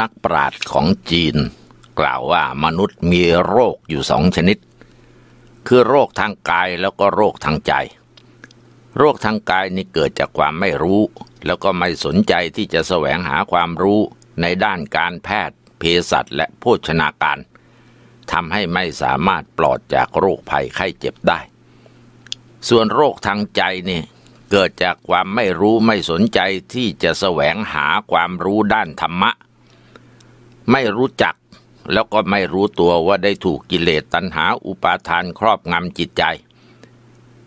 นักปราชญ์ของจีน กล่าวว่ามนุษย์มีโรคอยู่สองชนิด คือโรคทางกายแล้วก็โรคทางใจ โรคทางกายนี่เกิดจากความไม่รู้ แล้วก็ไม่สนใจที่จะแสวงหาความรู้ในด้านการแพทย์ เภสัชและโภชนาการทำให้ไม่สามารถปลอดจากโรคภัยไข้เจ็บได้ ส่วนโรคทางใจนี่เกิดจากความไม่รู้ไม่สนใจที่จะแสวงหาความรู้ด้านธรรมะไม่รู้จักแล้วก็ไม่รู้ตัวว่าได้ถูกกิเลสตัณหาอุปาทานครอบงำจิตใจ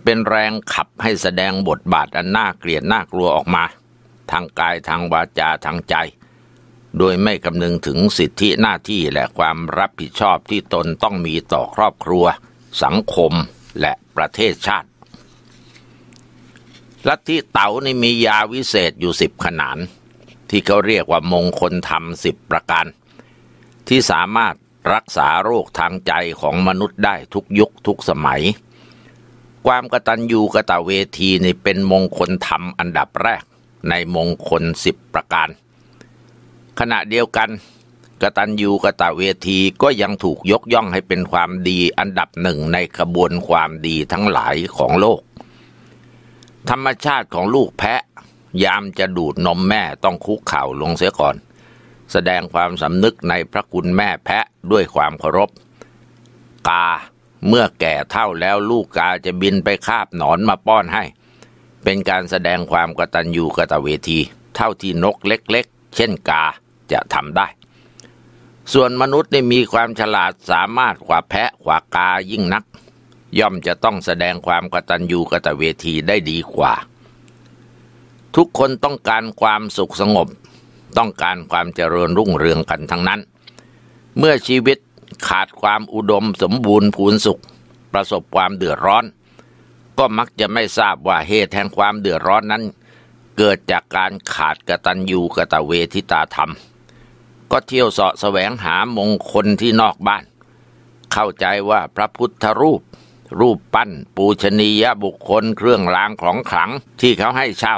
เป็นแรงขับให้แสดงบทบาทอันน่าเกลียดน่ากลัวออกมา ทางกายทางวาจาทางใจ โดยไม่คำนึงถึงสิทธิหน้าที่และความรับผิดชอบที่ตนต้องมีต่อครอบครัว สังคมและประเทศชาติลัทธิเต๋านี่มียาวิเศษอยู่สิบขนาน ที่เขาเรียกว่ามงคลธรรมสิบประการที่สามารถรักษาโรคทางใจของมนุษย์ได้ทุกยุคทุกสมัย ความกตัญญูกะตะเวทีในเป็นมงคลธรรมอันดับแรกในมงคลสิบประการ ขณะเดียวกัน กตัญญูกะตะเวทีก็ยังถูกยกย่องให้เป็นความดีอันดับหนึ่งในขบวนความดีทั้งหลายของโลก ธรรมชาติของลูกแพะยามจะดูดนมแม่ต้องคุกเข่าลงเสียก่อนแสดงความสำนึกในพระคุณแม่แพะด้วยความเคารพ กาเมื่อแก่เท่าแล้วลูกกาจะบินไปคาบหนอนมาป้อนให้ เป็นการแสดงความกตัญญูกตเวที เท่าที่นกเล็ก ๆ เช่นกาจะทำได้ ส่วนมนุษย์นี่มีความฉลาดสามารถกว่าแพะกว่ากายิ่งนัก ย่อมจะต้องแสดงความกตัญญูกตเวทีได้ดีกว่า ทุกคนต้องการความสุขสงบต้องการความเจริญรุ่งเรืองกันทั้งนั้น เมื่อชีวิตขาดความอุดมสมบูรณ์ผูนสุข ประสบความเดือดร้อน ก็มักจะไม่ทราบว่าเหตุแห่งความเดือดร้อนนั้นเกิดจากการขาดกตัญญูกะตะเวทิตาธรรม ก็เที่ยวเสาะแสวงหามงคลที่นอกบ้าน เข้าใจว่าพระพุทธรูป รูปปั้นปูชนียบุคคลเครื่องรางของขลังที่เขาให้เช่า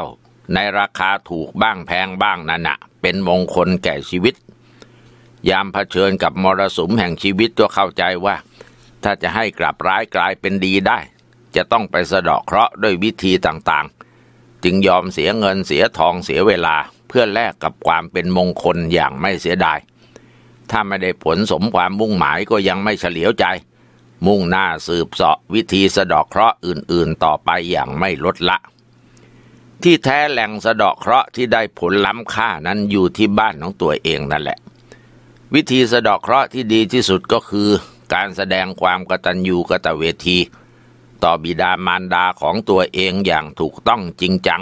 ในราคาถูกบ้างแพงบ้างนั่นนะเป็นมงคลแก่ชีวิต ยามเผชิญกับมรสุมแห่งชีวิตก็เข้าใจว่า ถ้าจะให้กลับร้ายกลายเป็นดีได้ จะต้องไปสะเดาะเคราะห์ด้วยวิธีต่างๆ จึงยอมเสียเงินเสียทองเสียเวลาเพื่อแลกกับความเป็นมงคลอย่างไม่เสียดาย ถ้าไม่ได้ผลสมความมุ่งหมายก็ยังไม่เฉลียวใจ มุ่งหน้าสืบเสาะ วิธีสะเดาะเคราะห์อื่นๆ ต่อไปอย่างไม่ลดละที่แท้แหล่งสะเดาะเคราะห์ที่ได้ผลล้ำค่านั้นอยู่ที่บ้านของตัวเองนั่นแหละ วิธีสะเดาะเคราะห์ที่ดีที่สุดก็คือการแสดงความกตัญญูกตเวที ต่อบิดามารดาของตัวเองอย่างถูกต้องจริงจัง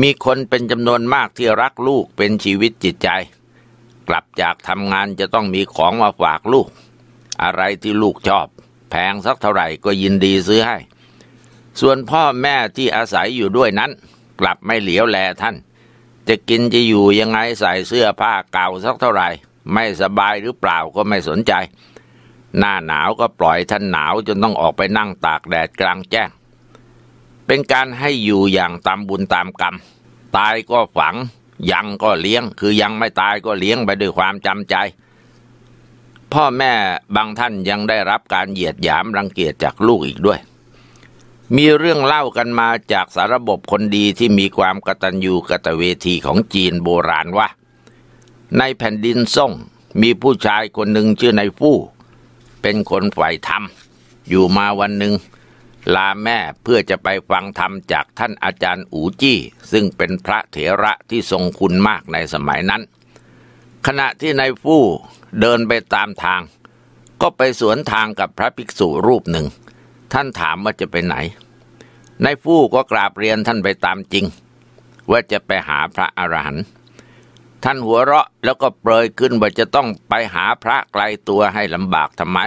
มีคนเป็นจำนวนมากที่รักลูกเป็นชีวิตจิตใจ กลับจากทำงานจะต้องมีของมาฝากลูก อะไรที่ลูกชอบแพงสักเท่าไหร่ก็ยินดีซื้อให้ส่วนพ่อแม่ที่อาศัยอยู่ด้วยนั้น กลับไม่เหลียวแลท่าน จะกินจะอยู่ยังไง ใส่เสื้อผ้าเก่าสักเท่าไหร่ไม่สบายหรือเปล่าก็ไม่สนใจ หน้าหนาวก็ปล่อยท่านหนาวจนต้องออกไปนั่งตากแดดกลางแจ้ง เป็นการให้อยู่อย่างตามบุญตามกรรม ตายก็ฝัง ยังก็เลี้ยง คือยังไม่ตายก็เลี้ยงไปด้วยความจำใจ พ่อแม่บางท่านยังได้รับการเหยียดหยามรังเกียจจากลูกอีกด้วยมีเรื่องเล่ากันมาจากสารบบคนดีที่มีความกตัญญูกตเวทีของจีนโบราณว่า ในแผ่นดินซ่งมีผู้ชายคนหนึ่งชื่อนายฟู่เป็นคนฝ่ายธรรม อยู่มาวันหนึ่งลาแม่เพื่อจะไปฟังธรรมจากท่านอาจารย์อูจี้ ซึ่งเป็นพระเถระที่ทรงคุณมากในสมัยนั้น ขณะที่นายฟู่เดินไปตามทางก็ไปสวนทางกับพระภิกษุรูปหนึ่งท่านถามว่าจะไปไหน ในฟู่ก็กราบเรียนท่านไปตามจริง ว่าจะไปหาพระอรหันต์ท่านหัวเราะแล้วก็เปรยขึ้นว่าจะต้องไปหาพระไกลตัวให้ลำบากทำไม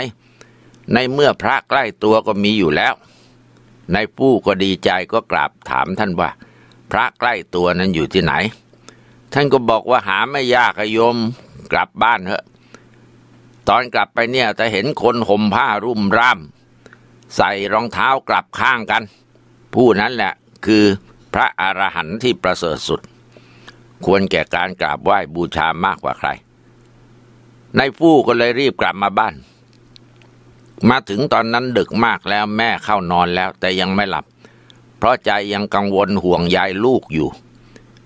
ในเมื่อพระใกล้ตัวก็มีอยู่แล้วในฟผู้ก็ดีใจก็กราบถาม ท่านว่า พระใกล้ตัวนั้นอยู่ที่ไหน ท่านก็บอกว่าหาไม่ยากโยมกลับบ้านเถอะตอนกลับไปเนี่ยจะเห็นคนห่มผ้ารุ่มร่ำใส่รองเท้ากลับข้างกัน ผู้นั้นแหละคือพระอรหันต์ที่ประเสริฐสุด ควรแก่การกราบไหว้บูชามากกว่าใครนายฟู่ก็เลยรีบกลับมาบ้าน มาถึงตอนนั้นดึกมากแล้วแม่เข้านอนแล้วแต่ยังไม่หลับ เพราะใจยังกังวลห่วงยายลูกอยู่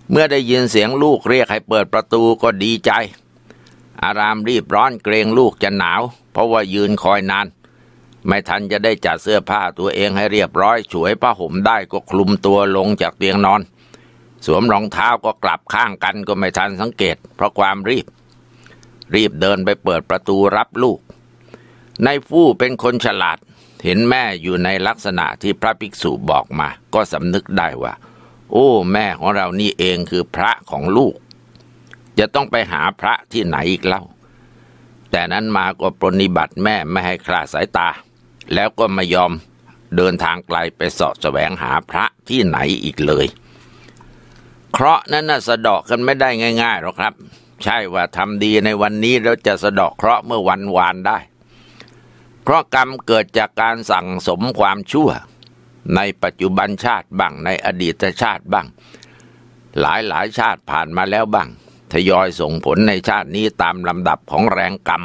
เมื่อได้ยินเสียงลูกเรียกให้เปิดประตูก็ดีใจ อารามรีบร้อนเกรงลูกจะหนาวเพราะว่ายืนคอยนานไม่ทันจะได้จัดเสื้อผ้าตัวเองให้เรียบร้อยฉวยผ้าห่มได้ก็คลุมตัวลงจากเตียงนอน สวมรองเท้าก็กลับข้างกันก็ไม่ทันสังเกต เพราะความรีบ รีบเดินไปเปิดประตูรับลูกนายฟู่เป็นคนฉลาด เห็นแม่อยู่ในลักษณะที่พระภิกษุบอกมา ก็สำนึกได้ว่า โอ้แม่ของเรานี่เองคือพระของลูก จะต้องไปหาพระที่ไหนอีกเล่า แต่นั้นมาก็ปรนิบัติแม่ไม่ให้คลาดสายตาแล้วก็ไม่ยอมเดินทางไกลไปเสาะแสวงหาพระที่ไหนอีกเลย เคราะห์นั้นน่ะสะเดาะกันไม่ได้ง่ายๆหรอกครับ ใช่ว่าทำดีในวันนี้แล้วจะสะเดาะเคราะห์เมื่อวันวานได้ เพราะกรรมเกิดจากการสั่งสมความชั่ว ในปัจจุบันชาติบ้างในอดีตชาติบ้าง หลายหลายชาติผ่านมาแล้วบ้าง ทยอยส่งผลในชาตินี้ตามลำดับของแรงกรรม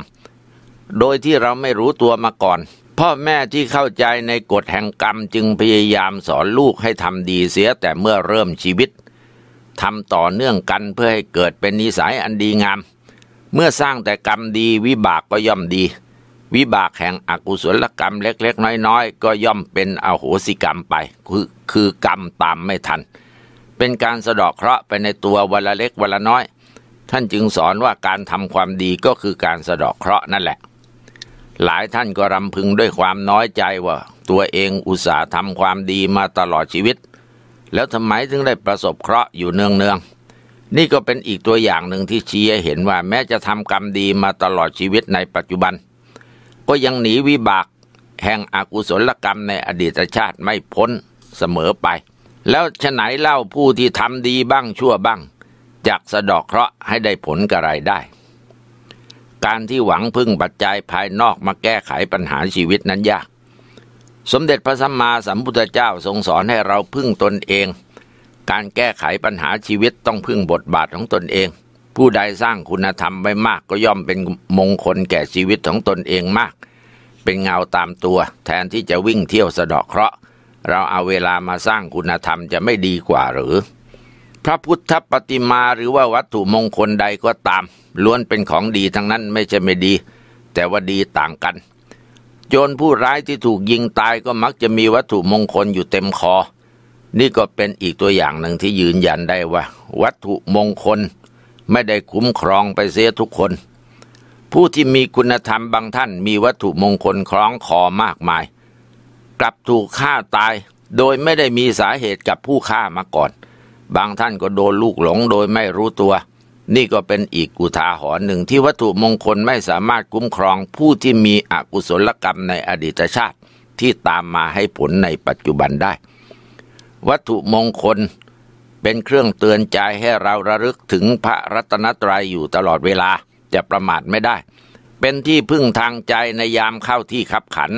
โดยที่เราไม่รู้ตัวมาก่อนพ่อแม่ที่เข้าใจในกฎแห่งกรรมจึงพยายามสอนลูกให้ทำดีเสียแต่เมื่อเริ่มชีวิตทำต่อเนื่องกันเพื่อให้เกิดเป็นนิสัยอันดีงาม เมื่อสร้างแต่กรรมดีวิบากก็ย่อมดี วิบากแห่งอกุศลกรรมเล็กๆ น้อยๆ ก็ย่อมเป็นอโหสิกรรมไป คือคือกรรมตามไม่ทัน เป็นการสะดอกเคราะห์ไปในตัววันละเล็กวันละน้อย ท่านจึงสอนว่าการทำความดีก็คือการสะดอกเคราะห์นั่นแหละหลายท่านก็รำพึงด้วยความน้อยใจว่า ตัวเองอุตส่าห์ทำความดีมาตลอดชีวิต แล้วทำไมถึงได้ประสบเคราะห์อยู่เนืองๆนนี่ก็เป็นอีกตัวอย่างหนึ่งที่ชี้ให้เห็นว่าแม้จะทำกรรมดีมาตลอดชีวิตในปัจจุบันก็ยังหนีวิบากแห่งอกุศลกรรมในอดีตชาติไม่พ้นเสมอไป แล้วฉไหนเล่าผู้ที่ทำดีบ้างชั่วบ้างจากสะดอกเคราะห์ให้ได้ผลกระไรได้การที่หวังพึ่งปัจจัยภายนอกมาแก้ไขปัญหาชีวิตนั้นยาก สมเด็จพระสัมมาสัมพุทธเจ้าทรงสอนให้เราพึ่งตนเอง การแก้ไขปัญหาชีวิตต้องพึ่งบทบาทของตนเอง ผู้ใดสร้างคุณธรรมไว้มากก็ย่อมเป็นมงคลแก่ชีวิตของตนเองมาก เป็นเงาตามตัว แทนที่จะวิ่งเที่ยวสะดอกเคราะห์ เราเอาเวลามาสร้างคุณธรรมจะไม่ดีกว่าหรือพระพุทธปฏิมาหรือว่าวัตถุมงคลใดก็ตามล้วนเป็นของดีทั้งนั้นไม่ใช่ไม่ดี แต่ว่าดีต่างกัน โจรผู้ร้ายที่ถูกยิงตายก็มักจะมีวัตถุมงคลอยู่เต็มคอ นี่ก็เป็นอีกตัวอย่างหนึ่งที่ยืนยันได้ว่าวัตถุมงคลไม่ได้คุ้มครองไปเสียทุกคน ผู้ที่มีคุณธรรมบางท่านมีวัตถุมงคลคล้องคอมากมายกลับถูกฆ่าตาย โดยไม่ได้มีสาเหตุกับผู้ฆ่ามาก่อนบางท่านก็โดนลูกหลงโดยไม่รู้ตัว นี่ก็เป็นอีกอุทาหรณ์หนึ่งที่วัตถุมงคลไม่สามารถคุ้มครองผู้ที่มีอกุศลกรรมในอดีตชาติ ที่ตามมาให้ผลในปัจจุบันได้ วัตถุมงคลเป็นเครื่องเตือนใจให้เราระลึกถึงพระรัตนตรัยอยู่ตลอดเวลาจะประมาทไม่ได้ เป็นที่พึ่งทางใจในยามเข้าที่ขับขัน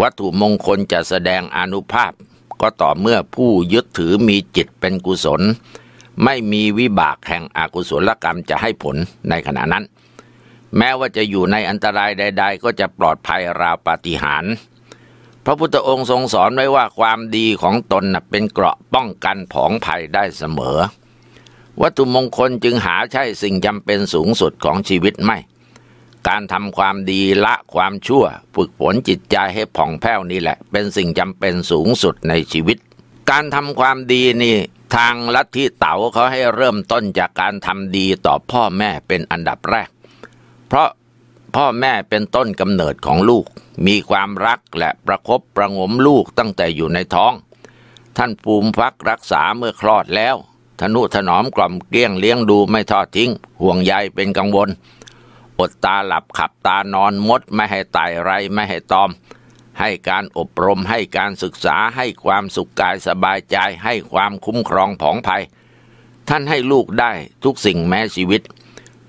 วัตถุมงคลจะแสดงอนุภาพก็ต่อเมื่อผู้ยึดถือมีจิตเป็นกุศล ไม่มีวิบากแห่งอกุศลกรรมจะให้ผลในขณะนั้น แม้ว่าจะอยู่ในอันตรายใด ๆ ก็จะปลอดภัยราวปาฏิหาริย์พระพุทธองค์ทรงสอนไว้ว่าความดีของตนเป็นเกราะป้องกันผองภัยได้เสมอ วัตถุมงคลจึงหาใช่สิ่งจำเป็นสูงสุดของชีวิตไม่การทำความดีละความชั่วฝึกฝนจิตใจให้ผ่องแผ้วนี่แหละ เป็นสิ่งจำเป็นสูงสุดในชีวิต การทำความดีนี่ ทางลัทธิเต๋าเขาให้เริ่มต้นจากการทำดีต่อพ่อแม่เป็นอันดับแรก เพราะพ่อแม่เป็นต้นกำเนิดของลูก มีความรักและประครบประงมลูกตั้งแต่อยู่ในท้อง ท่านปูมพักรักษาเมื่อคลอดแล้วทนุถนอมกล่อมเกลี้ยงเลี้ยงดูไม่ทอดทิ้ง ห่วงใยเป็นกังวลดตาหลับขับตานอนมด ไม่ให้ตายไรไม่ให้ตอม ให้การอบรมให้การศึกษาให้ความสุขกายสบายใจให้ความคุ้มครองผ่องภัย ท่านให้ลูกได้ทุกสิ่งแม้ชีวิต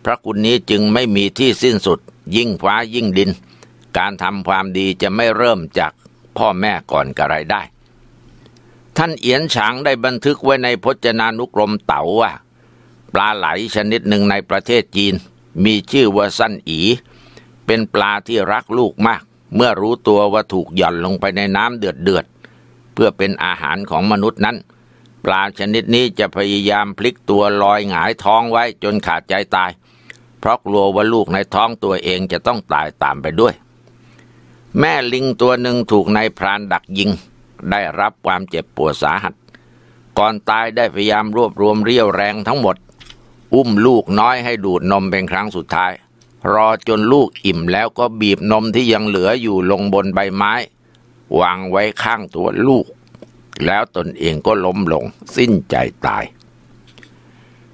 พระคุณนี้จึงไม่มีที่สิ้นสุดยิ่งฟ้ายิ่งดิน การทำความดีจะไม่เริ่มจากพ่อแม่ก่อนกระไรได้ ท่านเอียนฉางได้บันทึกไว้ในพจนานุกรมเต๋าว่าปลาไหลชนิดหนึ่งในประเทศจีนมีชื่อว่าสั้นอี เป็นปลาที่รักลูกมาก เมื่อรู้ตัวว่าถูกหย่อนลงไปในน้ำเดือดเดือดเพื่อเป็นอาหารของมนุษย์นั้น ปลาชนิดนี้จะพยายามพลิกตัวลอยหงายท้องไว้จนขาดใจตาย เพราะกลัวว่าลูกในท้องตัวเองจะต้องตายตามไปด้วย แม่ลิงตัวหนึ่งถูกนายพรานดักยิง ได้รับความเจ็บปวดสาหัส ก่อนตายได้พยายามรวบรวมเรี่ยวแรงทั้งหมดอุ้มลูกน้อยให้ดูดนมเป็นครั้งสุดท้าย รอจนลูกอิ่มแล้วก็บีบนมที่ยังเหลืออยู่ลงบนใบไม้ วางไว้ข้างตัวลูก แล้วตนเองก็ล้มลงสิ้นใจตาย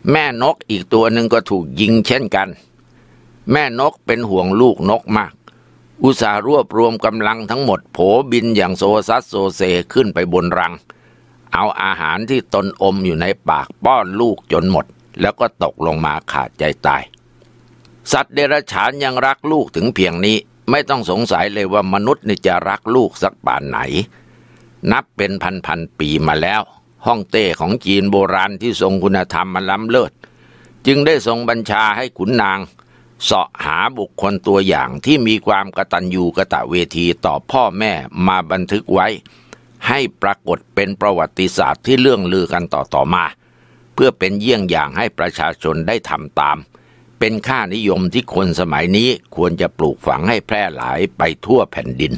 แม่นกอีกตัวหนึ่งก็ถูกยิงเช่นกัน แม่นกเป็นห่วงลูกนกมาก อุตส่าห์รวบรวมกำลังทั้งหมดโผบินอย่างโซซัสโซเซขึ้นไปบนรัง เอาอาหารที่ตนอมอยู่ในปากป้อนลูกจนหมดแล้วก็ตกลงมาขาดใจตาย สัตว์เดรัจฉานยังรักลูกถึงเพียงนี้ ไม่ต้องสงสัยเลยว่ามนุษย์นี่จะรักลูกสักป่านไหน นับเป็นพันพันปีมาแล้ว ห้องเต้ของจีนโบราณที่ทรงคุณธรรมมาล้ำเลิศ จึงได้ทรงบัญชาให้ขุนนางเสาะหาบุคคลตัวอย่างที่มีความกตัญญูกะตะเวทีต่อพ่อแม่มาบันทึกไว้ ให้ปรากฏเป็นประวัติศาสตร์ที่เลื่องลือกันต่อๆมาพื่อเป็นเยี่ยงอย่างให้ประชาชนได้ทำตาม เป็นค่านิยมที่คนสมัยนี้ควรจะปลูกฝังให้แพร่หลายไปทั่วแผ่นดิน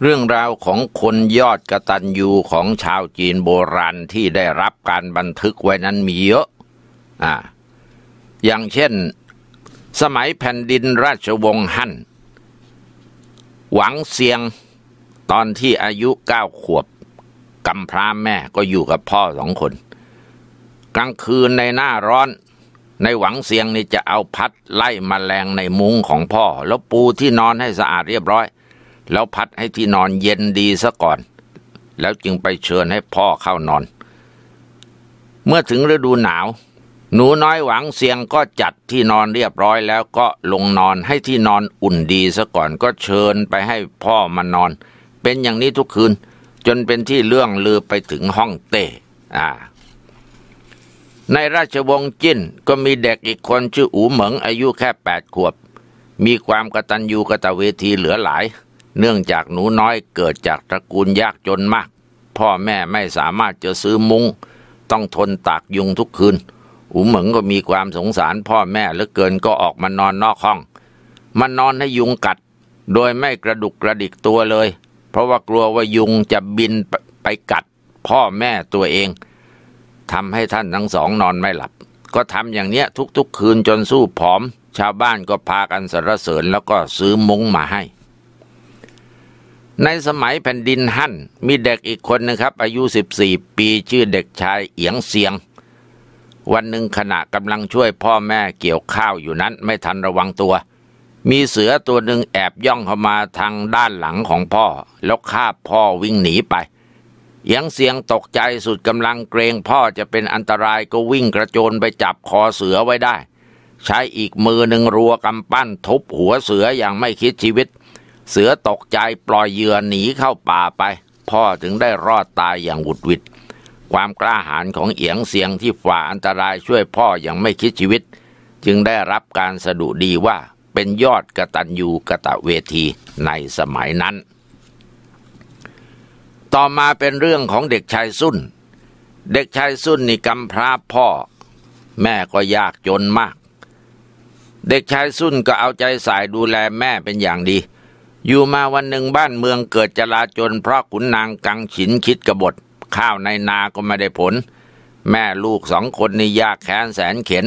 เรื่องราวของคนยอดกระตันยูของชาวจีนโบราณที่ได้รับการบันทึกไว้นั้นมีเยอะ อ่า อย่างเช่นสมัยแผ่นดินราชวงศ์ฮั่นหวังเซียงตอนที่อายุเก้าขวบกำพร้าแม่ก็อยู่กับพ่อสองคน กลางคืนในหน้าร้อน ในหวังเสียงนี่จะเอาพัดไล่มแมลงในมุ้งของพ่อ แล้วปูที่นอนให้สะอาดเรียบร้อย แล้วพัดให้ที่นอนเย็นดีซะก่อน แล้วจึงไปเชิญให้พ่อเข้านอน เมื่อถึงฤดูหนาวหนูน้อยหวังเสียงก็จัดที่นอนเรียบร้อยแล้วก็ลงนอนให้ที่นอนอุ่นดีซะก่อนก็เชิญไปให้พ่อมานอน เป็นอย่างนี้ทุกคืน จนเป็นที่เรื่องลือไปถึงห้องเต้ อ่า ในราชวงศ์จิ้นก็มีเด็กอีกคนชื่ออูเหมิงอายุแค่แปดขวบ มีความกตัญญูกะตเวทีเหลือหลาย เนื่องจากหนูน้อยเกิดจากตระกูลยากจนมาก พ่อแม่ไม่สามารถจะซื้อมุ้งต้องทนตากยุงทุกคืนอุ๋มเหมิงก็มีความสงสารพ่อแม่เหลือเกินก็ออกมานอนนอกห้องมันนอนให้ยุงกัด โดยไม่กระดุกกระดิกตัวเลย เพราะว่ากลัวว่ายุงจะบินไปกัดพ่อแม่ตัวเอง ทำให้ท่านทั้งสองนอนไม่หลับ ก็ทำอย่างเนี้ยทุกๆคืนจนสู้ผอม ชาวบ้านก็พากันสรรเสริญแล้วก็ซื้อมุ้งมาให้ ในสมัยแผ่นดินหั่น มีเด็กอีกคนนะครับ อายุ 14 ปีชื่อเด็กชายเอียงเสียงวันหนึ่งขณะกำลังช่วยพ่อแม่เกี่ยวข้าวอยู่นั้นไม่ทันระวังตัว มีเสือตัวหนึ่งแอบย่องเข้ามาทางด้านหลังของพ่อแล้วคาบพ่อวิ่งหนีไปยังเสียงตกใจสุดกำลังเกรง พ่อจะเป็นอันตรายก็วิ่งกระโจนไปจับคอเสือไว้ได้ ใช้อีกมือหนึ่งรัวกำปั้นทุบหัวเสืออย่างไม่คิดชีวิต เสือตกใจปล่อยเหยื่อหนีเข้าป่าไป พ่อถึงได้รอดตายอย่างหวุดหวิดความกล้าหาญของเอียงเสียงที่ฝ่าอันตรายช่วยพ่ออย่างไม่คิดชีวิต จึงได้รับการสดุดีว่าเป็นยอดกระตันยูกระตะเวทีในสมัยนั้น ต่อมาเป็นเรื่องของเด็กชายสุนเด็กชายสุนนี่กำพร้าพ่อ แม่ก็ยากจนมาก เด็กชายสุนก็เอาใจใส่ดูแลแม่เป็นอย่างดี อยู่มาวันหนึ่งบ้านเมืองเกิดจลาจนเพราะขุนนางกังฉินคิดกบฏข้าวในนาก็ไม่ได้ผล แม่ลูกสองคนนี่ยากแค้นแสนเข็น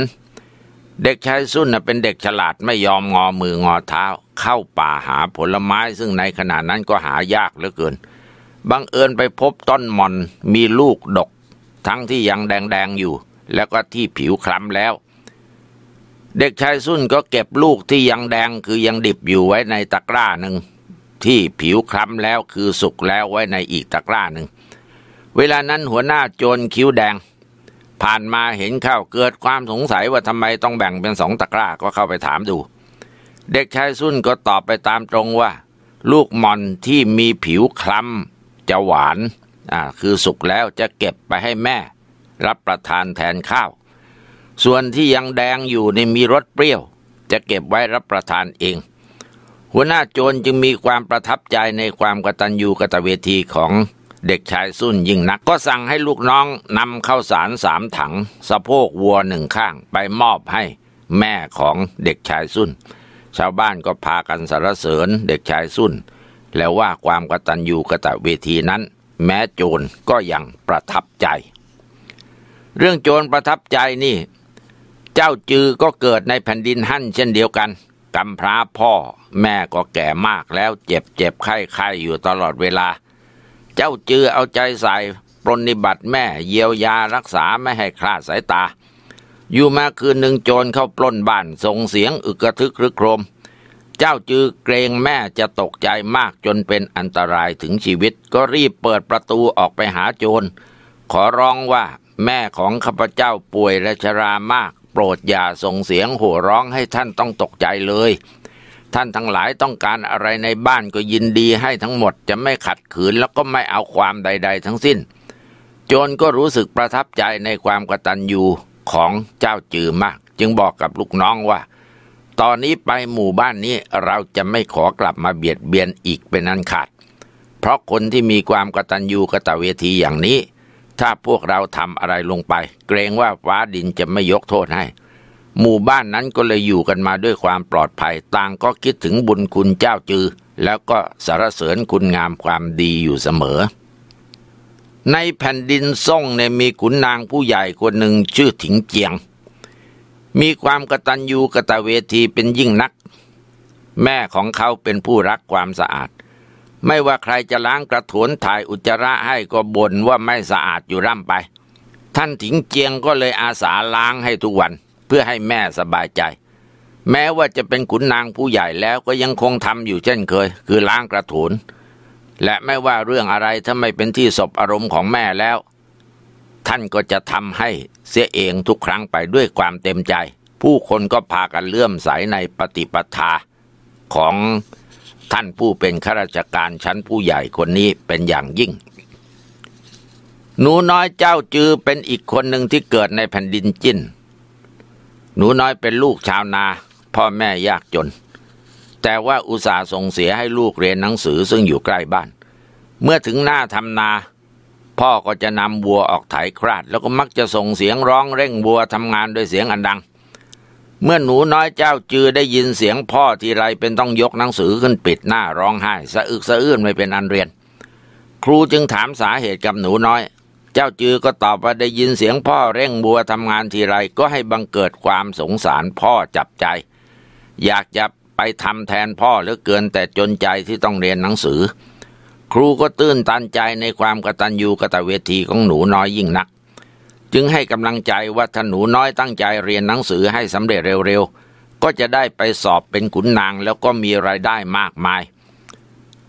เด็กชายสุนนะเป็นเด็กฉลาดไม่ยอมงอมืองอเท้าเข้าป่าหาผลไม้ซึ่งในขณะนั้นก็หายากเหลือเกิน บังเอิญไปพบต้นมอน มีลูกดก ทั้งที่ยังแดงๆอยู่ แล้วก็ที่ผิวคล้ำแล้ว เด็กชายสุนก็เก็บลูกที่ยังแดงคือยังดิบอยู่ไว้ในตะกร้าหนึ่งที่ผิวคล้ำแล้วคือสุกแล้วไว้ในอีกตะกร้าหนึ่งเวลานั้นหัวหน้าโจรคิ้วแดง ผ่านมาเห็นเข้าเกิดความสงสัยว่าทำไมต้องแบ่งเป็นสองตะกร้า ก็เข้าไปถามดู เด็กชายซุ่นก็ตอบไปตามตรงว่า ลูกมอนที่มีผิวคล้ำจะหวานอ่าคือสุกแล้วจะเก็บไปให้แม่ รับประทานแทนข้าว ส่วนที่ยังแดงอยู่ในมีรสเปรี้ยว จะเก็บไว้รับประทานเอง หัวหน้าโจรจึงมีความประทับใจในความกตัญญูกตเวทีของเด็กชายสุ่นยิ่งนักก็สั่งให้ลูกน้องนำข้าวสารสามถัง สะโพกวัวหนึ่งข้าง ไปมอบให้แม่ของเด็กชายสุ่นชาวบ้านก็พากันสรรเสริญเด็กชายสุ่น แล้วว่าความกตัญญูกตเวทีนั้น แม้โจรก็ยังประทับใจ เรื่องโจรประทับใจนี่เจ้าจือก็เกิดในแผ่นดินหั่นเช่นเดียวกันกำพร้าพ่อแม่ก็แก่มากแล้วเจ็บเจ็บไข้ไข้อยู่ตลอดเวลาจ้าจือเอาใจใส่ปรนิบัติแม่เยียวยารักษาไม่ให้คลาดสายตาอยู่มาคืนหนึ่งโจรเข้าปล้นบ้านส่งเสียงอึกระทึกรึกโครม เจ้าจือเกรงแม่จะตกใจมากจนเป็นอันตรายถึงชีวิตก็รีบเปิดประตูออกไปหาโจร ขอร้องว่าแม่ของข้าพเจ้าป่วยและชรามาก โปรดอย่าส่งเสียงโห่ร้องให้ท่านต้องตกใจเลยท่านทั้งหลายต้องการอะไรในบ้านก็ยินดีให้ทั้งหมดจะไม่ขัดขืนแล้วก็ไม่เอาความใดๆทั้งสิ้นโจรก็รู้สึกประทับใจในความกตัญญูของเจ้าจือมาก จึงบอกกับลูกน้องว่า ตอนนี้ไปหมู่บ้านนี้เราจะไม่ขอกลับมาเบียดเบียนอีกเป็นอันขาด เพราะคนที่มีความกตัญญูกตเวทีอย่างนี้ ถ้าพวกเราทำอะไรลงไป เกรงว่าฟ้าดินจะไม่ยกโทษให้หมู่บ้านนั้นก็เลยอยู่กันมาด้วยความปลอดภัยต่างก็คิดถึงบุญคุณเจ้าจือ แล้วก็สารเสริญคุณงามความดีอยู่เสมอ ในแผ่นดินซ่งเนี่ยมีขุนนางผู้ใหญ่คนหนึ่งชื่อถิงเจียง มีความกตัญญูกะตะเวทีเป็นยิ่งนัก แม่ของเขาเป็นผู้รักความสะอาด ไม่ว่าใครจะล้างกระถวนถ่ายอุจจาระให้ก็บ่นว่าไม่สะอาดอยู่ร่ำไป ท่านถิงเจียงก็เลยอาสาล้างให้ทุกวันพื่อให้แม่สบายใจ แม้ว่าจะเป็นขุนนางผู้ใหญ่แล้วก็ยังคงทำอยู่เช่นเคย คือล้างกระถุนและไม่ว่าเรื่องอะไรถ้าไม่เป็นที่ศพอารมณ์ของแม่แล้ว ท่านก็จะทำให้เสียเองทุกครั้งไปด้วยความเต็มใจ ผู้คนก็พากันเลื่อมใสในปฏิปทาของท่านผู้เป็นข้าราชการชั้นผู้ใหญ่คนนี้เป็นอย่างยิ่ง หนูน้อยเจ้าจือเป็นอีกคนหนึ่งที่เกิดในแผ่นดินจิ้นหนูน้อยเป็นลูกชาวนา พ่อแม่ยากจน แต่ว่าอุตส่าห์ส่งเสียให้ลูกเรียนหนังสือซึ่งอยู่ใกล้บ้าน เมื่อถึงหน้าทำนา พ่อก็จะนำวัวออกไถคราด แล้วก็มักจะส่งเสียงร้องเร่งวัวทำงานด้วยเสียงอันดัง เมื่อหนูน้อยเจ้าจือได้ยินเสียงพ่อทีไรเป็นต้องยกหนังสือขึ้นปิดหน้าร้องไห้สะอึกสะอื้นไม่เป็นอันเรียน ครูจึงถามสาเหตุกับหนูน้อยเจ้าจือก็ตอบว่าได้ยินเสียงพ่อเร่งบัวทำงานทีไรก็ให้บังเกิดความสงสารพ่อจับใจ อยากจะไปทำแทนพ่อเหลือเกินแต่จนใจที่ต้องเรียนหนังสือ ครูก็ตื้นตันใจในความกตัญญูกตเวทีของหนูน้อยยิ่งนัก จึงให้กำลังใจว่าถ้าหนูน้อยตั้งใจเรียนหนังสือให้สำเร็จเร็วๆ ก็จะได้ไปสอบเป็นขุนนางแล้วก็มีรายได้มากมาย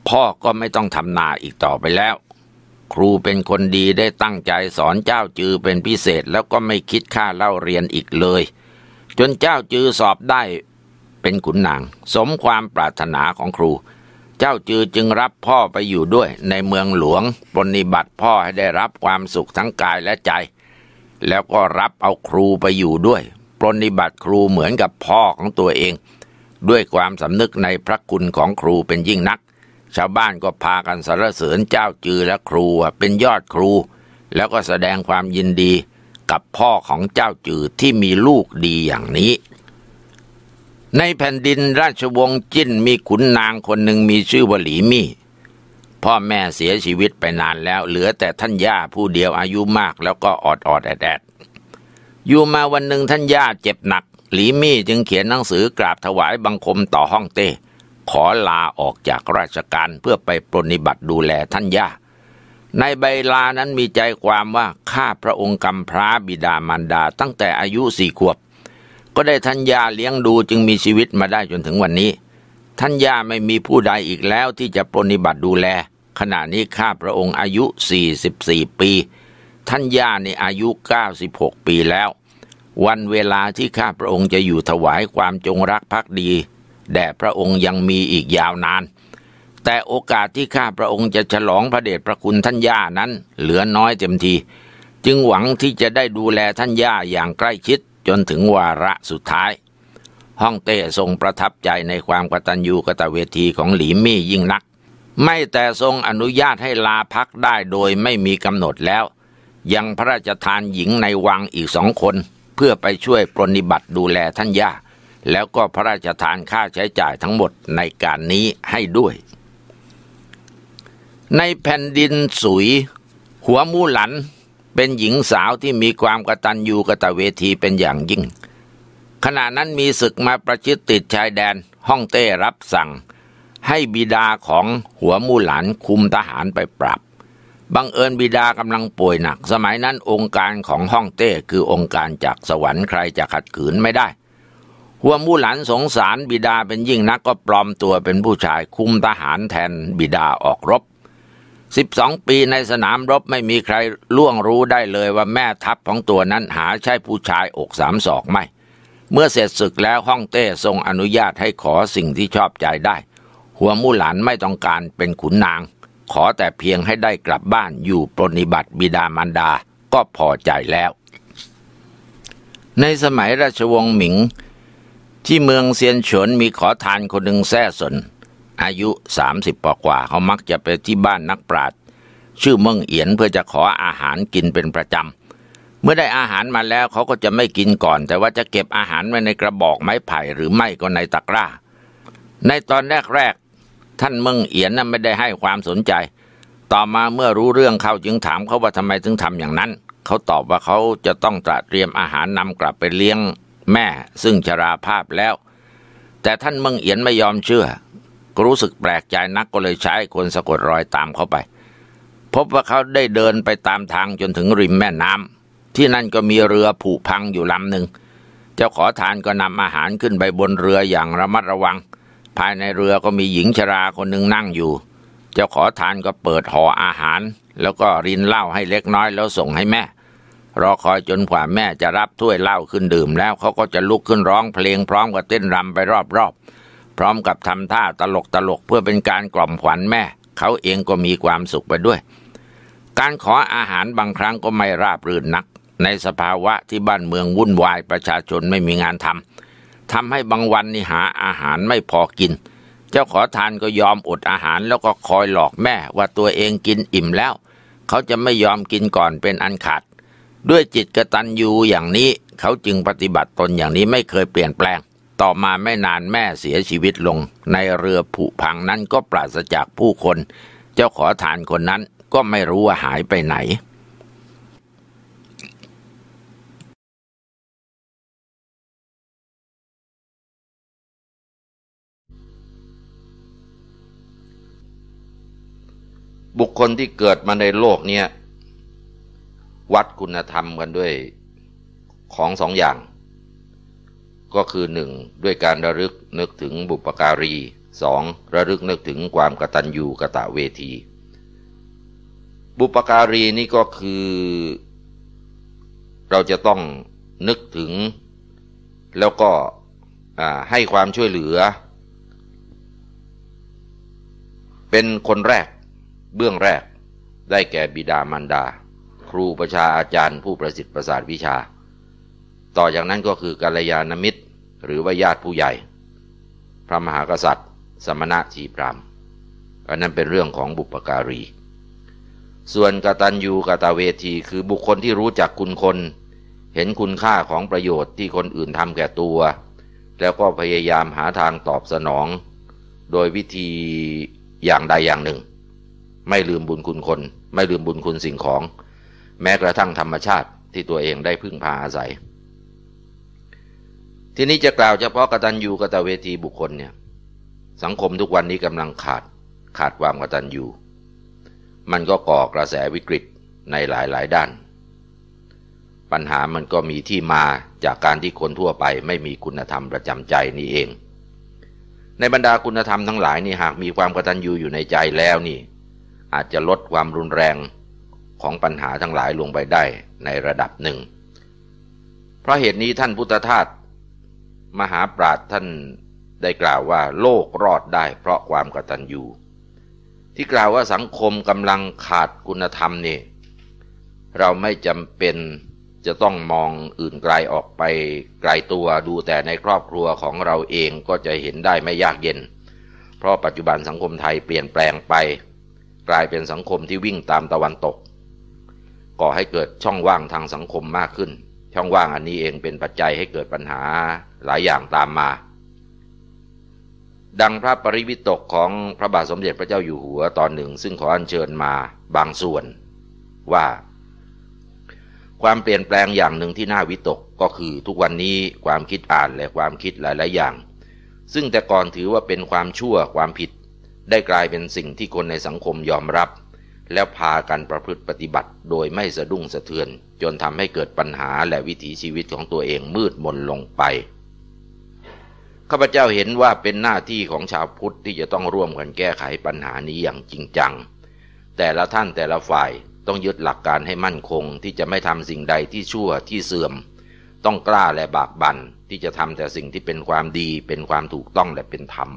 พ่อก็ไม่ต้องทำนาอีกต่อไปแล้วครูเป็นคนดีได้ตั้งใจสอนเจ้าจือเป็นพิเศษแล้วก็ไม่คิดค่าเล่าเรียนอีกเลย จนเจ้าจือสอบได้เป็นขุนนางสมความปรารถนาของครู เจ้าจือจึงรับพ่อไปอยู่ด้วยในเมืองหลวงปรนิบัติพ่อให้ได้รับความสุขทั้งกายและใจ แล้วก็รับเอาครูไปอยู่ด้วย ปรนิบัติครูเหมือนกับพ่อของตัวเอง ด้วยความสำนึกในพระคุณของครูเป็นยิ่งนักชาวบ้านก็พากันสรรเสริญเจ้าจือและครูเป็นยอดครู แล้วก็แสดงความยินดีกับพ่อของเจ้าจือที่มีลูกดีอย่างนี้ ในแผ่นดินราชวงศ์จิ้นมีขุนนางคนหนึ่งมีชื่อว่าหลีมี่พ่อแม่เสียชีวิตไปนานแล้ว เหลือแต่ท่านย่าผู้เดียวอายุมากแล้วก็ออดออดแอดแอดอยู่มาวันหนึ่งท่านย่าเจ็บหนัก หลีมี่จึงเขียนหนังสือกราบถวายบังคมต่อห้องเต้ขอลาออกจากราชการเพื่อไปปรนิบัติดูแลท่านย่า ในใบลานั้นมีใจความว่าข้าพระองค์กำพร้าบิดามารดาตั้งแต่อายุสี่ขวบ ก็ได้ท่านย่าเลี้ยงดูจึงมีชีวิตมาได้จนถึงวันนี้ท่านย่าไม่มีผู้ใดอีกแล้วที่จะปรนิบัติดูแล ขณะนี้ข้าพระองค์อายุ 44 ปี ท่านย่าในอายุ 96 ปีแล้ว วันเวลาที่ข้าพระองค์จะอยู่ถวายความจงรักภักดีแด่พระองค์ยังมีอีกยาวนาน แต่โอกาสที่ข้าพระองค์จะฉลองพระเดชพระคุณท่านย่านั้นเหลือน้อยเต็มที จึงหวังที่จะได้ดูแลท่านย่าอย่างใกล้ชิดจนถึงวาระสุดท้าย ห้องเต้ทรงประทับใจในความกตัญญูกตเวทีของหลีมี่ยิ่งนัก ไม่แต่ทรงอนุญาตให้ลาพักได้โดยไม่มีกำหนดแล้ว ยังพระราชทานหญิงในวังอีกสองคน เพื่อไปช่วยปรนิบัติดูแลท่านย่าแล้วก็พระราชทานค่าใช้จ่ายทั้งหมดในการนี้ให้ด้วย ในแผ่นดินสุย หัวมูหลันเป็นหญิงสาวที่มีความกตัญญูกตะเวทีเป็นอย่างยิ่ง ขณะนั้นมีศึกมาประชิดติดชายแดนห้องเต้รับสั่ง ให้บิดาของหัวมูหลันคุมทหารไปปรับบังเอิญบิดากำลังป่วยหนัก สมัยนั้นองค์การของห้องเต้คือองค์การจากสวรรค์ใครจะขัดขืนไม่ได้หัวมู่หลานสงสารบิดาเป็นยิ่งนักก็ปลอมตัวเป็นผู้ชายคุมทหารแทนบิดาออกรบสิบสองปีในสนามรบไม่มีใครล่วงรู้ได้เลยว่าแม่ทัพของตัวนั้นหาใช่ผู้ชายอกสามศอกไม่ เมื่อเสร็จศึกแล้วฮ่องเต้ทรงอนุญาตให้ขอสิ่งที่ชอบใจได้ หัวมู่หลานไม่ต้องการเป็นขุนนาง ขอแต่เพียงให้ได้กลับบ้านอยู่ปรนิบัติบิดามารดาก็พอใจแล้ว ในสมัยราชวงศ์หมิงที่เมืองเซียนฉวนมีขอทานคนหนึ่งแท้สน อายุสามสิบปกว่าเขามักจะไปที่บ้านนักปราชญ์ชื่อเมืองเอียนเพื่อจะขออาหารกินเป็นประจำเมื่อได้อาหารมาแล้วเขาก็จะไม่กินก่อน แต่ว่าจะเก็บอาหารไว้ในกระบอกไม้ไผ่ หรือไม่ก็ในตะกร้าในตอนแรกๆท่านเมืองเอียนนั้นไม่ได้ให้ความสนใจ ต่อมาเมื่อรู้เรื่องเขาจึงถามเขาว่าทำไมถึงทำอย่างนั้น เขาตอบว่าเขาจะต้องตระเตรียมอาหารนำกลับไปเลี้ยงแม่ซึ่งชราภาพแล้ว แต่ท่านมึงเอียนไม่ยอมเชื่อ รู้สึกแปลกใจนักก็เลยใช้คนสะกดรอยตามเขาไป พบว่าเขาได้เดินไปตามทางจนถึงริมแม่น้ำที่นั่นก็มีเรือผุพังอยู่ลำหนึ่งเจ้าขอทานก็นำอาหารขึ้นไปบนเรืออย่างระมัดระวัง ภายในเรือก็มีหญิงชราคนหนึ่งนั่งอยู่ เจ้าขอทานก็เปิดห่ออาหารแล้วก็รินเหล้าให้เล็กน้อยแล้วส่งให้แม่รอคอยจนกว่าแม่จะรับถ้วยเหล้าขึ้นดื่มแล้วเขาก็จะลุกขึ้นร้องเพลงพร้อมกับเต้นรำไปรอบๆพร้อมกับทำท่าตลกๆเพื่อเป็นการกล่อมขวัญแม่ เขาเองก็มีความสุขไปด้วย การขออาหารบางครั้งก็ไม่ราบรื่นนัก ในสภาวะที่บ้านเมืองวุ่นวายประชาชนไม่มีงานทำทำให้บางวันนี่หาอาหารไม่พอกิน เจ้าขอทานก็ยอมอดอาหาร แล้วก็คอยหลอกแม่ ว่าตัวเองกินอิ่มแล้วเขาจะไม่ยอมกินก่อนเป็นอันขาดด้วยจิตกระตันยูอย่างนี้เขาจึงปฏิบัติตนอย่างนี้ไม่เคยเปลี่ยนแปลง ต่อมาไม่นานแม่เสียชีวิตลง ในเรือผุพังนั้นก็ปราศจากผู้คน เจ้าขอทานคนนั้นก็ไม่รู้ว่าหายไปไหน บุคคลที่เกิดมาในโลกเนี้ยวัดคุณธรรมกันด้วยของสองอย่าง ก็คือหนึ่งด้วยการระลึกนึกถึงบุปการีสองระลึกนึกถึงความกตัญญูกะตะเวที บุปการีนี่ก็คือ เราจะต้องนึกถึง แล้วก็ให้ความช่วยเหลือ เป็นคนแรกเบื้องแรกได้แก่บิดามารดาครูประชาอาจารย์ผู้ประสิทธิ์ประสาทวิชา ต่อจากนั้นก็คือกัลยาณมิตรหรือว่าญาติผู้ใหญ่ พระมหากษัตริย์ สมณะชีพรามอันนั้นเป็นเรื่องของบุปการี ส่วนกตัญญูกตเวทีคือบุคคลที่รู้จักคุณคน เห็นคุณค่าของประโยชน์ที่คนอื่นทำแก่ตัว แล้วก็พยายามหาทางตอบสนอง โดยวิธีอย่างใดอย่างหนึ่ง ไม่ลืมบุญคุณคน ไม่ลืมบุญคุณสิ่งของแม้กระทั่งธรรมชาติที่ตัวเองได้พึ่งพาอาศัย ที่นี้จะกล่าวเฉพาะกตัญญูกตเวทีบุคคลเนี่ย สังคมทุกวันนี้กำลังขาด ขาดความกตัญญู มันก็ก่อกระแสวิกฤตในหลายๆ ด้าน ปัญหามันก็มีที่มาจากการที่คนทั่วไปไม่มีคุณธรรมประจำใจนี่เอง ในบรรดาคุณธรรมทั้งหลายนี่หากมีความกตัญญูอยู่ในใจแล้วนี่ อาจจะลดความรุนแรงของปัญหาทั้งหลายลงไปได้ในระดับหนึ่ง เพราะเหตุนี้ท่านพุทธทาสมหาปราชท่านได้กล่าวว่าโลกรอดได้เพราะความกตัญญู ที่กล่าวว่าสังคมกำลังขาดคุณธรรมนี่ เราไม่จำเป็นจะต้องมองอื่นไกลออกไปไกลตัวดูแต่ในครอบครัวของเราเองก็จะเห็นได้ไม่ยากเย็น เพราะปัจจุบันสังคมไทยเปลี่ยนแปลงไป กลายเป็นสังคมที่วิ่งตามตะวันตกก่อให้เกิดช่องว่างทางสังคมมากขึ้น ช่องว่างอันนี้เองเป็นปัจจัยให้เกิดปัญหาหลายอย่างตามมา ดังพระปริวิตกของพระบาทสมเด็จพระเจ้าอยู่หัวตอนหนึ่ง ซึ่งขออัญเชิญมาบางส่วน ว่า ความเปลี่ยนแปลงอย่างหนึ่งที่น่าวิตก ก็คือทุกวันนี้ความคิดอ่านและความคิดหลาย ๆอย่าง ซึ่งแต่ก่อนถือว่าเป็นความชั่วความผิด ได้กลายเป็นสิ่งที่คนในสังคมยอมรับแล้วพากันประพฤติปฏิบัติโดยไม่สะดุ้งสะเทือน จนทำให้เกิดปัญหาและวิถีชีวิตของตัวเองมืดมนลงไป ข้าพเจ้าเห็นว่าเป็นหน้าที่ของชาวพุทธที่จะต้องร่วมกันแก้ไขปัญหานี้อย่างจริงจัง แต่ละท่านแต่ละฝ่ายต้องยึดหลักการให้มั่นคงที่จะไม่ทำสิ่งใดที่ชั่วที่เสื่อม ต้องกล้าและบากบั่นที่จะทำแต่สิ่งที่เป็นความดีเป็นความถูกต้องและเป็นธรรม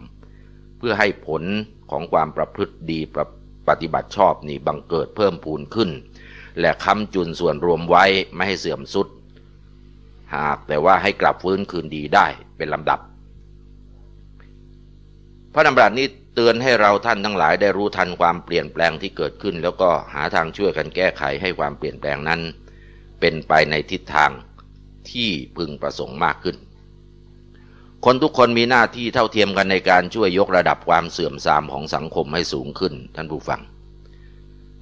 เพื่อให้ผลของความประพฤติดีประปฏิบัติชอบนี่บังเกิดเพิ่มพูนขึ้น และค้ำจุนส่วนรวมไว้ไม่ให้เสื่อมสุดหากแต่ว่าให้กลับฟื้นคืนดีได้เป็นลำดับ พระดำรัสนี้เตือนให้เราท่านทั้งหลายได้รู้ทันความเปลี่ยนแปลงที่เกิดขึ้น แล้วก็หาทางช่วยกันแก้ไขให้ความเปลี่ยนแปลงนั้น เป็นไปในทิศทางที่พึงประสงค์มากขึ้นคนทุกคนมีหน้าที่เท่าเทียมกันในการช่วยยกระดับความเสื่อมทรามของสังคมให้สูงขึ้น ท่านผู้ฟัง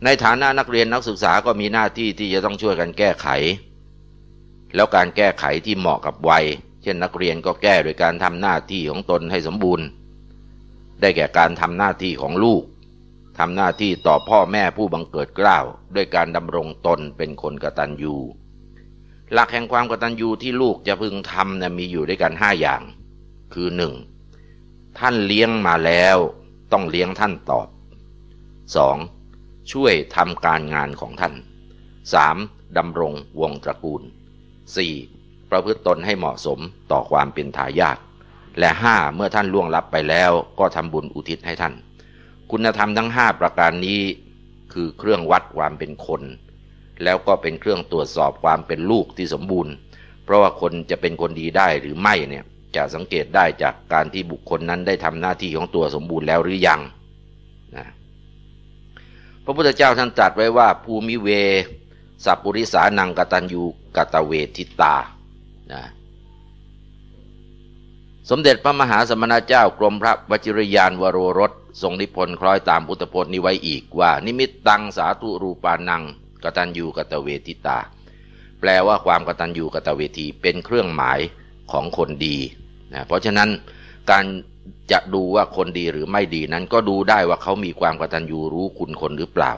ในฐานะนักเรียนนักศึกษาก็มีหน้าที่ที่จะต้องช่วยกันแก้ไข แล้วการแก้ไขที่เหมาะกับวัย เช่นนักเรียนก็แก้โดยการทำหน้าที่ของตนให้สมบูรณ์ ได้แก่การทำหน้าที่ของลูก ทำหน้าที่ต่อพ่อแม่ผู้บังเกิดเกล้าด้วยการดำรงตนเป็นคนกตัญญู หลักแห่งความกตัญญูที่ลูกจะพึงทำนะมีอยู่ด้วยกันห้าอย่างคือหนึ่งท่านเลี้ยงมาแล้ว ต้องเลี้ยงท่านตอบ 2. ช่วยทำการงานของท่าน 3. ดำรงวงตระกูล 4. ประพฤติตนให้เหมาะสมต่อความเป็นทายาทและ 5. เมื่อท่านล่วงลับไปแล้วก็ทำบุญอุทิศให้ท่าน คุณธรรมทั้ง5 ประการนี้คือเครื่องวัดความเป็นคน แล้วก็เป็นเครื่องตรวจสอบความเป็นลูกที่สมบูรณ์ เพราะว่าคนจะเป็นคนดีได้หรือไม่เนี่ยจะสังเกตได้จากการที่บุคคลนั้นได้ทำหน้าที่ของตัวสมบูรณ์แล้วหรือยังนะพระพุทธเจ้าท่านตรัสไว้ว่า ภูมิเวสัพปุริสานังกตัญยูกตเวทิตานะสมเด็จพระมหาสมณเจ้ากรมพระวจิรยานวโรรสทรงนิพนธ์คล้อยตามพุทธพจน์นี้ไว้อีกว่านิมิตตังสาธุรูปานังกตัญญูกตเวทิตา แปลว่าความกตัญญูกตเวทีเป็นเครื่องหมายของคนดีนะเพราะฉะนั้นการจะดูว่าคนดีหรือไม่ดีนั้นก็ดูได้ว่าเขามีความกตัญญูรู้คุณคนหรือเปล่า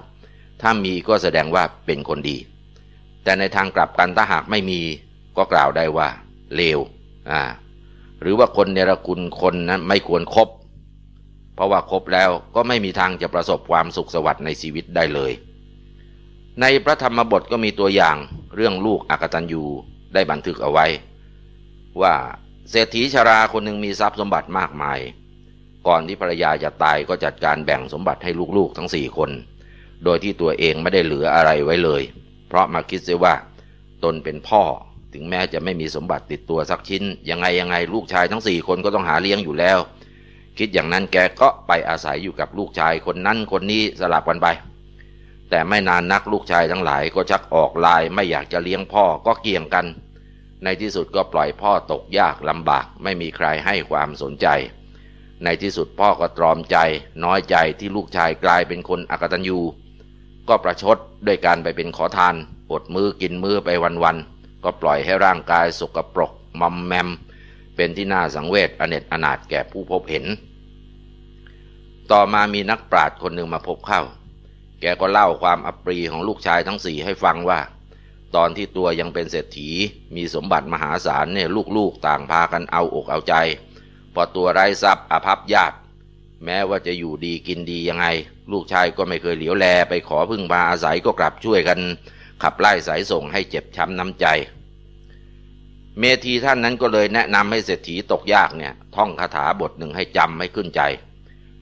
ถ้ามีก็แสดงว่าเป็นคนดี แต่ในทางกลับกันถ้าหากไม่มีก็กล่าวได้ว่า เลวอ่าหรือว่าคนเนรคุณคนนั้นไม่ควรครบเพราะว่าครบแล้วก็ไม่มีทางจะประสบความสุขสวัสดิ์ในชีวิตได้เลย ในพระธรรมบทก็มีตัวอย่างเรื่องลูกอกตัญญูได้บันทึกเอาไว้ ว่าเศรษฐีชาราคนหนึ่งมีทรัพย์สมบัติมากมาย ก่อนที่ภรรยาจะตายก็จัดการแบ่งสมบัติให้ลูกๆ ทั้งสี่คน โดยที่ตัวเองไม่ได้เหลืออะไรไว้เลย เพราะมาคิดเสียว่า ตนเป็นพ่อถึงแม้จะไม่มีสมบัติติดตัวสักชิ้น ยังไงยังไงลูกชายทั้งสี่คนก็ต้องหาเลี้ยงอยู่แล้ว คิดอย่างนั้นแกก็ไปอาศัยอยู่กับลูกชายคนนั้นคนนี้สลับกันไปแต่ไม่นานนักลูกชายทั้งหลายก็ชักออกลายไม่อยากจะเลี้ยงพ่อก็เกี่ยงกันในที่สุดก็ปล่อยพ่อตกยากลำบากไม่มีใครให้ความสนใจ ในที่สุดพ่อก็ตรอมใจ น้อยใจที่ลูกชายกลายเป็นคนอกตัญญู ก็ประชดด้วยการไปเป็นขอทานอดมือกินมือไปวันๆก็ปล่อยให้ร่างกายสกปรกมอมแมม เป็นที่น่าสังเวช อเนตอนาถแก่ผู้พบเห็น ต่อมามีนักปราชญ์คนหนึ่งมาพบเข้า แกก็เล่าความอัปรีของลูกชายทั้งสี่ให้ฟังว่าตอนที่ตัวยังเป็นเศรษฐีมีสมบัติมหาศาลเนี่ยลูกๆต่างพากันเอาอกเอาใจ พอตัวไร้ทรัพย์อภัพยาตแม้ว่าจะอยู่ดีกินดียังไง ลูกชายก็ไม่เคยเหลียวแลไปขอพึ่งพาอาศัยก็กลับช่วยกัน ขับไล่สายส่งให้เจ็บช้ำน้ำใจ เมธีท่านนั้นก็เลยแนะนำให้เศรษฐีตกยากเนี่ยท่องคาถาบทหนึ่งให้จำให้ขึ้นใจ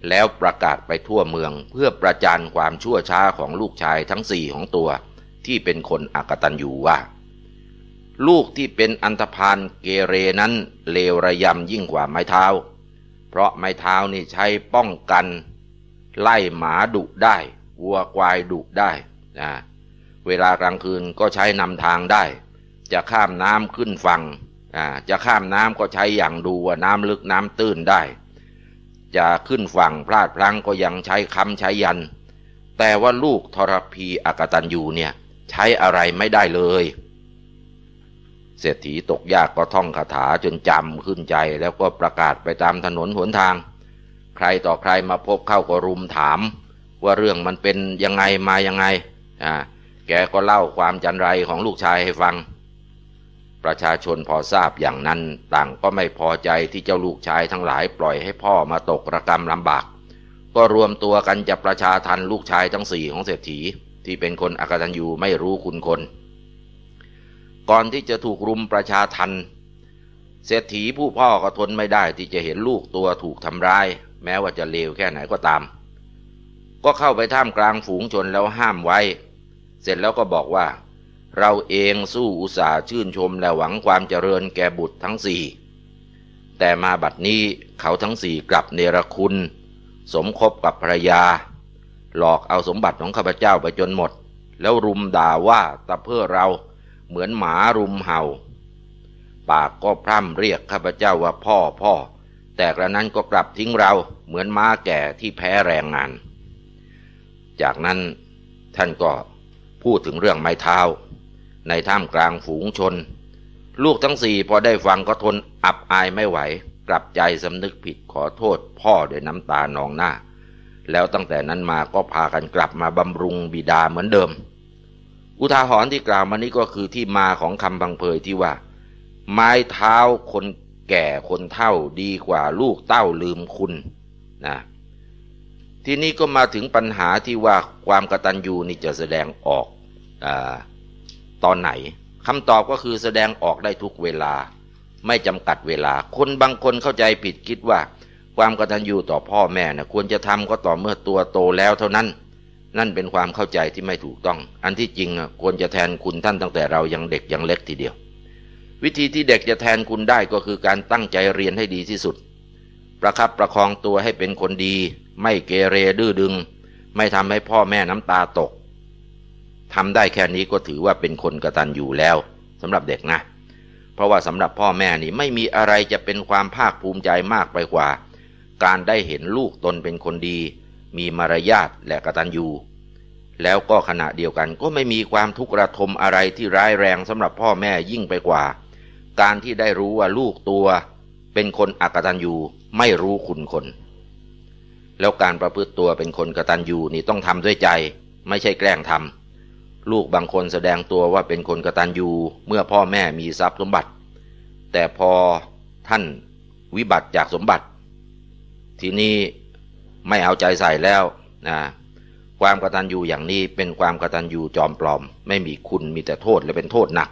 แล้วประกาศไปทั่วเมืองเพื่อประจานความชั่วช้าของลูกชายทั้งสี่ของตัวที่เป็นคนอกตัอยูว่า ลูกที่เป็นอันธพาลเกเรนั้นเลวระยำยิ่งกว่าไม้เท้า เพราะไม้เท้านี่ใช้ป้องกัน ไล่หมาดุได้ วัวควายดุได้นะเวลากลางคืนก็ใช้นำทางได้ จะข้ามน้ำขึ้นฝั่งจะข้ามน้ำก็ใช้อย่างดูว่าน้ำลึกน้ำตื้นได้ จะขึ้นฝั่งพลาดพลั้งก็ยังใช้คำใช้ยัน แต่ว่าลูกทรพีอกตันยูเนี่ยใช้อะไรไม่ได้เลย เศรษฐีตกยากก็ท่องคาถาจนจำขึ้นใจ แล้วก็ประกาศไปตามถนนหนทาง ใครต่อใครมาพบเข้าก็รุมถามว่าเรื่องมันเป็นยังไงมายังไงอ่าแกก็เล่าความจันไรของลูกชายให้ฟัง ประชาชนพอทราบอย่างนั้น ต่างก็ไม่พอใจที่เจ้าลูกชายทั้งหลายปล่อยให้พ่อมาตกระกรรมลำบาก ก็รวมตัวกันจะประชาทันลูกชายทั้งสี่ของเศรษฐีที่เป็นคนอกตัญญูไม่รู้คุณคน ก่อนที่จะถูกรุมประชาทัน เศรษฐีผู้พ่อก็ทนไม่ได้ที่จะเห็นลูกตัวถูกทำร้าย แม้ว่าจะเลวแค่ไหนก็ตาม ก็เข้าไปท่ามกลางฝูงชนแล้วห้ามไว้ เสร็จแล้วก็บอกว่า เราเองสู้อุตสาห์ชื่นชมและหวังความเจริญแก่บุตรทั้งสี่แต่มาบัดนี้เขาทั้งสี่กลับเนรคุณ สมคบกับภรรยาหลอกเอาสมบัติของข้าพเจ้าไปจนหมด แล้วรุมด่าว่าตะเพื่อเราเหมือนหมารุมเห่า ปากก็พร่ำเรียกข้าพเจ้าว่าพ่อพ่อ แต่กระนั้นก็กลับทิ้งเราเหมือนม้าแก่ที่แพ้แรงงาน จากนั้นท่านก็พูดถึงเรื่องไม้เท้า ในท่ามกลางฝูงชน ลูกทั้งสี่พอได้ฟังก็ทนอับอายไม่ไหว กลับใจสำนึกผิดขอโทษพ่อด้วยน้ำตานองหน้าแล้วตั้งแต่นั้นมาก็พากันกลับมาบำรุงบิดาเหมือนเดิม อุทาหรณ์ที่กล่าวมานี้ก็คือที่มาของคำบังเพยที่ว่า ไม้เท้าคนแก่คนเท่าดีกว่าลูกเต้าลืมคุณนะทีนี้ก็มาถึงปัญหาที่ว่าความกระตันยูนี่จะแสดงออกอตอนไหนคำตอบก็คือแสดงออกได้ทุกเวลา ไม่จำกัดเวลาคนบางคนเข้าใจผิดคิดว่าความกตัญญูต่อพ่อแม่นะควรจะทำก็ต่อเมื่อตัวโตแล้วเท่านั้น นั่นเป็นความเข้าใจที่ไม่ถูกต้อง อันที่จริงควรจะแทนคุณท่านตั้งแต่เรายังเด็กยังเล็กทีเดียว วิธีที่เด็กจะแทนคุณได้ก็คือการตั้งใจเรียนให้ดีที่สุด ประคับประคองตัวให้เป็นคนดี ไม่เกเรดื้อดึง ไม่ทำให้พ่อแม่น้ำตาตก ทำได้แค่นี้ก็ถือว่าเป็นคนกตัญญูแล้ว สำหรับเด็กนะเพราะว่าสำหรับพ่อแม่นี่ไม่มีอะไรจะเป็นความภาคภูมิใจมากไปกว่าการได้เห็นลูกตนเป็นคนดี มีมารยาทและกตัญญูแล้วก็ขณะเดียวกันก็ไม่มีความทุกข์ระทมอะไรที่ร้ายแรงสำหรับพ่อแม่ยิ่งไปกว่า การที่ได้รู้ว่าลูกตัว เป็นคนอกตันยูไม่รู้คุณคน แล้วการประพฤติตัวเป็นคนกตันยูนี่ต้องทำด้วยใจ ไม่ใช่แกล้งทำลูกบางคนแสดงตัวว่าเป็นคนกตันยูเมื่อพ่อแม่มีทรัพย์สมบัติ แต่พอ ท่านวิบัติจากสมบัติทีนี้ ไม่เอาใจใส่แล้วนะความกตัญญูอย่างนี้เป็นความกตัญญูจอมปลอม ไม่มีคุณมีแต่โทษและเป็นโทษหนัก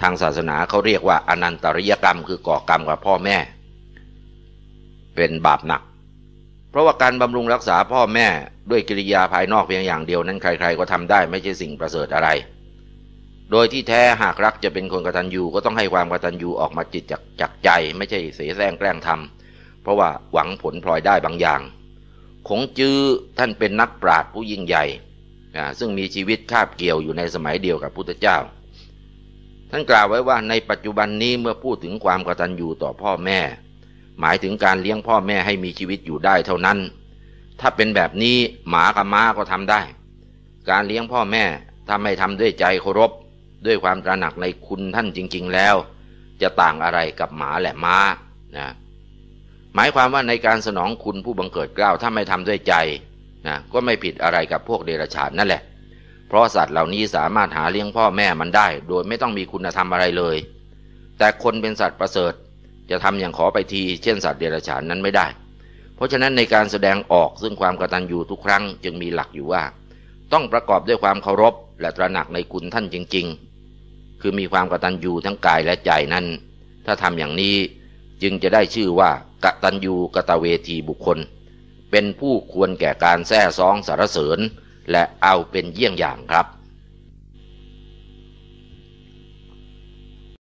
ทางศาสนาเขาเรียกว่าอนันตริยกรรมคือก่อกรรมกับพ่อแม่ เป็นบาปหนัก เพราะว่าการบำรุงรักษาพ่อแม่ ด้วยกิริยาภายนอกเพียงอย่างเดียวนั้นใครๆ ก็ทำได้ ไม่ใช่สิ่งประเสริฐอะไร โดยที่แท้หากรักจะเป็นคนกตัญญูก็ต้องให้ความกตัญญูออกมาจิตจากจากใจ ไม่ใช่เสียแ้งแกล้งทำเพราะว่าหวังผลพลอยได้บางอย่างขงจื้อท่านเป็นนักปราดผู้ยิ่งใหญ่ซึ่งมีชีวิตคาบเกี่ยวอยู่ในสมัยเดียวกับพุทธเจ้า ท่านกล่าวไว้ว่าในปัจจุบันนี้เมื่อพูดถึงความกตัญญูต่อพ่อแม่ หมายถึงการเลี้ยงพ่อแม่ให้มีชีวิตอยู่ได้เท่านั้น ถ้าเป็นแบบนี้หมากับม้าก็ทำได้ การเลี้ยงพ่อแม่ทำให้ทำด้วยใจเคารพด้วยความตระหนักในคุณท่านจริง ๆแล้ว จะต่างอะไรกับหมาและม้า นะหมายความว่าในการสนองคุณผู้บังเกิดเกล้าถ้าไม่ทำด้วยใจนะก็ไม่ผิดอะไรกับพวกเดรัจฉานนั่นแหละ เพราะสัตว์เหล่านี้สามารถหาเลี้ยงพ่อแม่มันได้ โดยไม่ต้องมีคุณธรรมอะไรเลย แต่คนเป็นสัตว์ประเสริฐ จะทำอย่างขอไปทีเช่นสัตว์เดรัจฉานนั้นไม่ได้ เพราะฉะนั้นในการแสดงออกซึ่งความกตัญญูทุกครั้งจึงมีหลักอยู่ว่า ต้องประกอบด้วยความเคารพและตระหนักในคุณท่านจริง ๆ คือมีความกตัญญูทั้งกายและใจนั้น ถ้าทำอย่างนี้จึงจะได้ชื่อว่ากตัญญูกตเวทีบุคคล เป็นผู้ควรแก่การแท้ซองสารเสริญ และเอาเป็นเยี่ยงอย่างครับ